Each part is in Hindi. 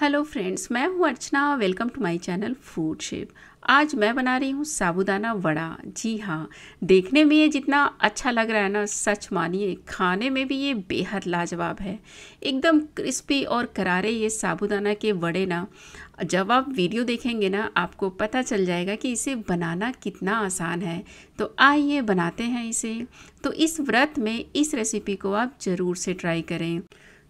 हेलो फ्रेंड्स मैं हूं Archana welcome to my channel food shape आज मैं बना रही हूं साबुदाना वड़ा जी हाँ देखने में ये जितना अच्छा लग रहा है ना सच मानिए खाने में भी ये बेहद लाजवाब है एकदम क्रिस्पी और करारे ये साबुदाना के वड़े ना जब आप वीडियो देखेंगे ना आपको पता चल जाएगा कि इसे बनाना कितना आसान है तो आइए बनाते हैं इसे तो इस व्रत में इस रेसिपी को आप ज़रूर से ट्राई करें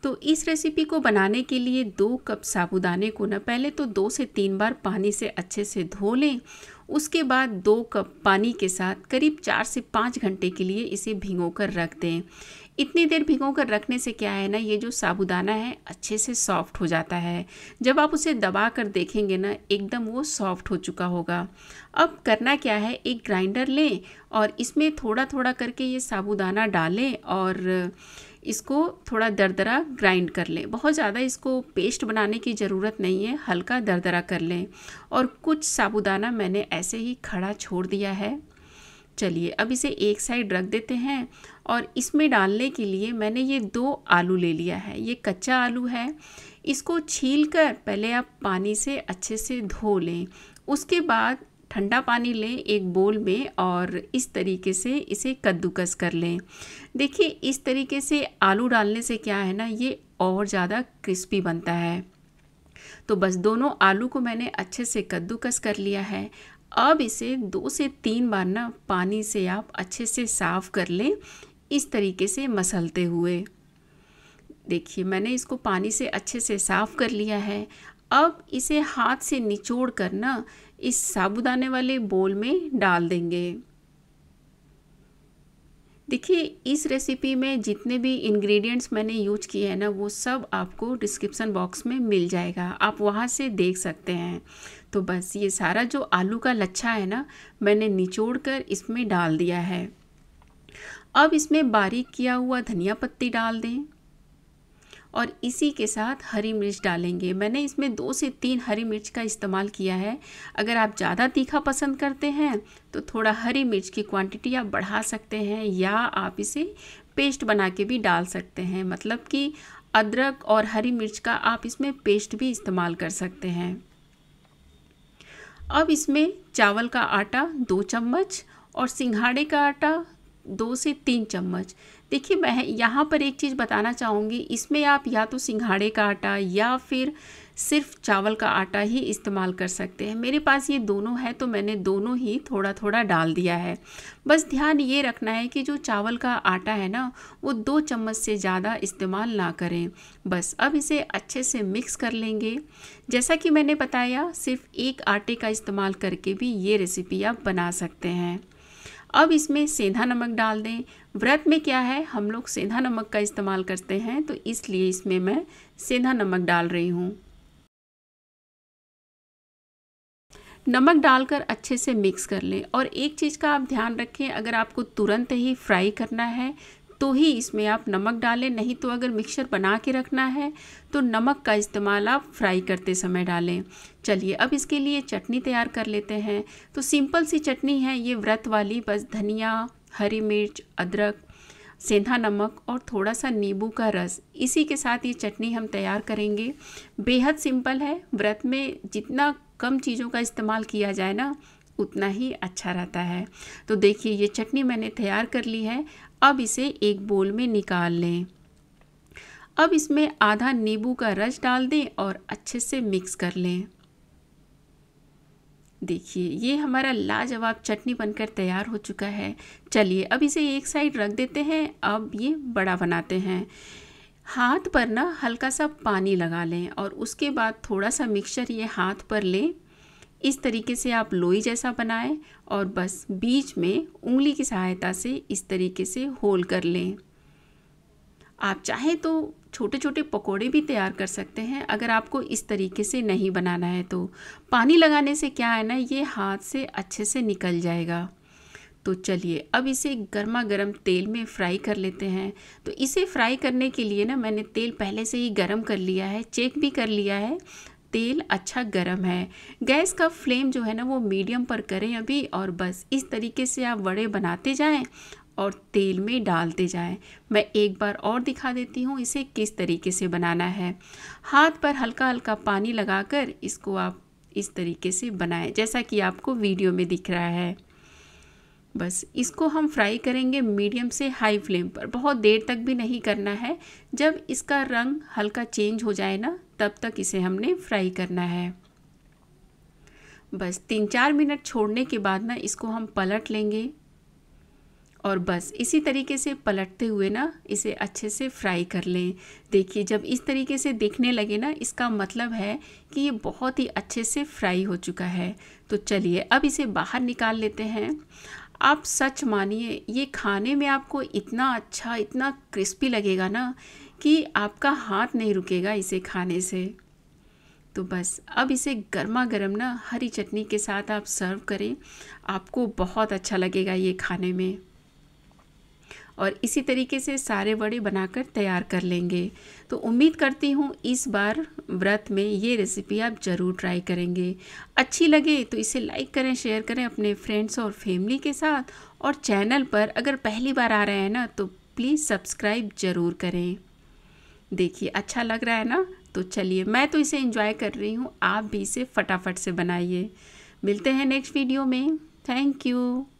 तो इस रेसिपी को बनाने के लिए दो कप साबुदाने को ना पहले तो दो से तीन बार पानी से अच्छे से धो लें उसके बाद दो कप पानी के साथ करीब चार से पाँच घंटे के लिए इसे भिगो कर रख दें इतनी देर भिगो कर रखने से क्या है ना ये जो साबुदाना है अच्छे से सॉफ्ट हो जाता है जब आप उसे दबा कर देखेंगे ना एकदम वो सॉफ्ट हो चुका होगा अब करना क्या है एक ग्राइंडर लें और इसमें थोड़ा थोड़ा करके ये साबुदाना डालें और इसको थोड़ा दरदरा ग्राइंड कर लें बहुत ज़्यादा इसको पेस्ट बनाने की ज़रूरत नहीं है हल्का दरदरा कर लें और कुछ साबुदाना मैंने ऐसे ही खड़ा छोड़ दिया है चलिए अब इसे एक साइड रख देते हैं और इसमें डालने के लिए मैंने ये दो आलू ले लिया है ये कच्चा आलू है इसको छील कर पहले आप पानी से अच्छे से धो लें उसके बाद ठंडा पानी लें एक बोल में और इस तरीके से इसे कद्दूकस कर लें देखिए इस तरीके से आलू डालने से क्या है ना ये और ज़्यादा क्रिस्पी बनता है तो बस दोनों आलू को मैंने अच्छे से कद्दूकस कर लिया है अब इसे दो से तीन बार ना पानी से आप अच्छे से साफ़ कर लें इस तरीके से मसलते हुए देखिए मैंने इसको पानी से अच्छे से साफ़ कर लिया है अब इसे हाथ से निचोड़ कर ना इस साबुदाने वाले बोल में डाल देंगे देखिए इस रेसिपी में जितने भी इंग्रेडिएंट्स मैंने यूज किए हैं ना वो सब आपको डिस्क्रिप्शन बॉक्स में मिल जाएगा आप वहाँ से देख सकते हैं तो बस ये सारा जो आलू का लच्छा है ना मैंने निचोड़ कर इसमें डाल दिया है अब इसमें बारीक किया हुआ धनिया पत्ती डाल दें और इसी के साथ हरी मिर्च डालेंगे मैंने इसमें दो से तीन हरी मिर्च का इस्तेमाल किया है अगर आप ज़्यादा तीखा पसंद करते हैं तो थोड़ा हरी मिर्च की क्वांटिटी आप बढ़ा सकते हैं या आप इसे पेस्ट बना के भी डाल सकते हैं मतलब कि अदरक और हरी मिर्च का आप इसमें पेस्ट भी इस्तेमाल कर सकते हैं अब इसमें चावल का आटा दो चम्मच और सिंघाड़े का आटा दो से तीन चम्मच देखिए मैं यहाँ पर एक चीज़ बताना चाहूँगी इसमें आप या तो सिंघाड़े का आटा या फिर सिर्फ चावल का आटा ही इस्तेमाल कर सकते हैं मेरे पास ये दोनों है तो मैंने दोनों ही थोड़ा थोड़ा डाल दिया है बस ध्यान ये रखना है कि जो चावल का आटा है ना वो दो चम्मच से ज़्यादा इस्तेमाल ना करें बस अब इसे अच्छे से मिक्स कर लेंगे जैसा कि मैंने बताया सिर्फ एक आटे का इस्तेमाल करके भी ये रेसिपी आप बना सकते हैं अब इसमें सेंधा नमक डाल दें व्रत में क्या है हम लोग सेंधा नमक का इस्तेमाल करते हैं तो इसलिए इसमें मैं सेंधा नमक डाल रही हूँ नमक डालकर अच्छे से मिक्स कर लें और एक चीज़ का आप ध्यान रखें अगर आपको तुरंत ही फ्राई करना है तो ही इसमें आप नमक डालें नहीं तो अगर मिक्सर बना के रखना है तो नमक का इस्तेमाल आप फ्राई करते समय डालें चलिए अब इसके लिए चटनी तैयार कर लेते हैं तो सिंपल सी चटनी है ये व्रत वाली बस धनिया हरी मिर्च अदरक सेंधा नमक और थोड़ा सा नींबू का रस इसी के साथ ये चटनी हम तैयार करेंगे बेहद सिंपल है व्रत में जितना कम चीज़ों का इस्तेमाल किया जाए ना उतना ही अच्छा रहता है तो देखिए ये चटनी मैंने तैयार कर ली है अब इसे एक बोल में निकाल लें अब इसमें आधा नींबू का रस डाल दें और अच्छे से मिक्स कर लें देखिए ये हमारा लाजवाब चटनी बनकर तैयार हो चुका है चलिए अब इसे एक साइड रख देते हैं अब ये बड़ा बनाते हैं हाथ पर ना हल्का सा पानी लगा लें और उसके बाद थोड़ा सा मिक्सचर ये हाथ पर लें इस तरीके से आप लोई जैसा बनाएं और बस बीच में उंगली की सहायता से इस तरीके से होल कर लें आप चाहें तो छोटे छोटे पकोड़े भी तैयार कर सकते हैं अगर आपको इस तरीके से नहीं बनाना है तो पानी लगाने से क्या है ना ये हाथ से अच्छे से निकल जाएगा तो चलिए अब इसे गर्मा गर्म तेल में फ्राई कर लेते हैं तो इसे फ्राई करने के लिए ना मैंने तेल पहले से ही गर्म कर लिया है चेक भी कर लिया है तेल अच्छा गर्म है गैस का फ्लेम जो है ना वो मीडियम पर करें अभी और बस इस तरीके से आप वड़े बनाते जाएं और तेल में डालते जाएं मैं एक बार और दिखा देती हूँ इसे किस तरीके से बनाना है हाथ पर हल्का हल्का पानी लगाकर इसको आप इस तरीके से बनाएं जैसा कि आपको वीडियो में दिख रहा है बस इसको हम फ्राई करेंगे मीडियम से हाई फ्लेम पर बहुत देर तक भी नहीं करना है जब इसका रंग हल्का चेंज हो जाए ना तब तक इसे हमने फ्राई करना है बस तीन चार मिनट छोड़ने के बाद ना इसको हम पलट लेंगे और बस इसी तरीके से पलटते हुए ना इसे अच्छे से फ्राई कर लें देखिए जब इस तरीके से देखने लगे ना इसका मतलब है कि ये बहुत ही अच्छे से फ्राई हो चुका है तो चलिए अब इसे बाहर निकाल लेते हैं आप सच मानिए ये खाने में आपको इतना अच्छा इतना क्रिस्पी लगेगा ना कि आपका हाथ नहीं रुकेगा इसे खाने से तो बस अब इसे गर्मा गर्म ना हरी चटनी के साथ आप सर्व करें आपको बहुत अच्छा लगेगा ये खाने में और इसी तरीके से सारे बड़े बनाकर तैयार कर लेंगे तो उम्मीद करती हूँ इस बार व्रत में ये रेसिपी आप ज़रूर ट्राई करेंगे अच्छी लगे तो इसे लाइक करें शेयर करें अपने फ्रेंड्स और फैमिली के साथ और चैनल पर अगर पहली बार आ रहे हैं ना तो प्लीज़ सब्सक्राइब ज़रूर करें देखिए अच्छा लग रहा है ना तो चलिए मैं तो इसे इंजॉय कर रही हूँ आप भी इसे फटाफट से बनाइए मिलते हैं नेक्स्ट वीडियो में थैंक यू